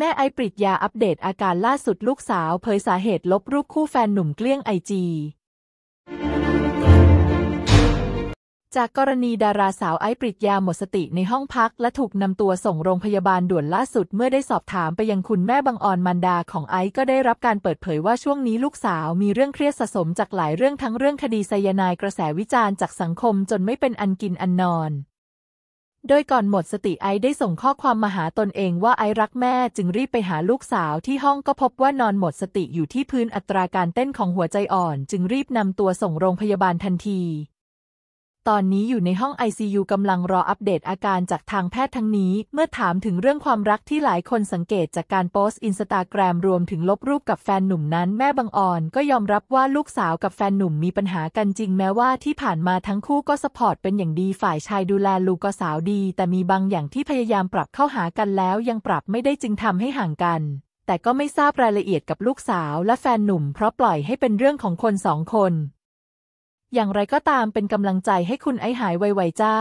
แม่ไอปริตยา อัปเดตอาการล่าสุดลูกสาวเผยสาเหตุลบรูปคู่แฟนหนุ่มเกลี้ยงไอจี จากกรณีดาราสาวไอปริตยาหมดสติในห้องพักและถูกนำตัวส่งโรงพยาบาลด่วนล่าสุด เมื่อได้สอบถามไปยังคุณแม่บังออนมันดาของไอก็ได้รับการเปิดเผยว่าช่วงนี้ลูกสาวมีเรื่องเครียดสะสมจากหลายเรื่องทั้งเรื่องคดีไซยานายกระแสวิจารณ์จากสังคมจนไม่เป็นอันกินอันนอนโดยก่อนหมดสติไอได้ส่งข้อความมาหาตนเองว่าไอรักแม่จึงรีบไปหาลูกสาวที่ห้องก็พบว่านอนหมดสติอยู่ที่พื้นอัตราการเต้นของหัวใจอ่อน จึงรีบนำตัวส่งโรงพยาบาลทันทีตอนนี้อยู่ในห้อง ICU กำลังรออัปเดตอาการจากทางแพทย์ทั้งนี้ เมื่อถามถึงเรื่องความรักที่หลายคนสังเกตจากการโพสต์อินสตาแกรมรวมถึงลบรูปกับแฟนหนุ่มนั้น แม่บังอ่อนก็ยอมรับว่าลูกสาวกับแฟนหนุ่มมีปัญหากันจริงแม้ว่าที่ผ่านมาทั้งคู่ก็สปอร์ตเป็นอย่างดีฝ่ายชายดูแลลูกก็สาวดี แต่มีบางอย่างที่พยายามปรับเข้าหากันแล้ว ยังปรับไม่ได้จึงทำให้ห่างกัน แต่ก็ไม่ทราบรายละเอียดกับลูกสาว และแฟนหนุ่มเพราะปล่อยให้เป็นเรื่องของคนสองคนอย่างไรก็ตามเป็นกำลังใจให้คุณไอหายไวๆจ้า